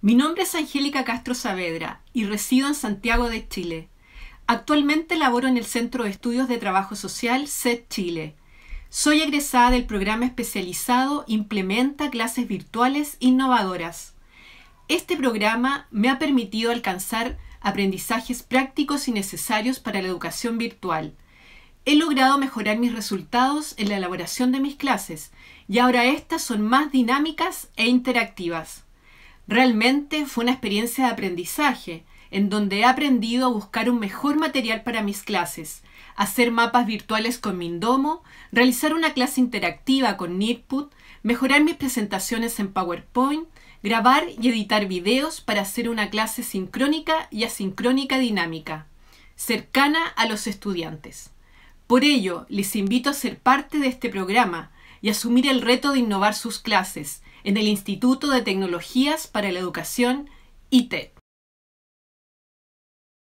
Mi nombre es Angélica Castro Saavedra y resido en Santiago de Chile. Actualmente laboro en el Centro de Estudios de Trabajo Social SET Chile. Soy egresada del programa especializado Implementa clases virtuales innovadoras. Este programa me ha permitido alcanzar aprendizajes prácticos y necesarios para la educación virtual. He logrado mejorar mis resultados en la elaboración de mis clases y ahora estas son más dinámicas e interactivas. Realmente fue una experiencia de aprendizaje, en donde he aprendido a buscar un mejor material para mis clases, hacer mapas virtuales con Mindomo, realizar una clase interactiva con Nearpod, mejorar mis presentaciones en PowerPoint, grabar y editar videos para hacer una clase sincrónica y asincrónica dinámica, cercana a los estudiantes. Por ello, les invito a ser parte de este programa y asumir el reto de innovar sus clases, en el Instituto de Tecnologías para la Educación, ITET. E.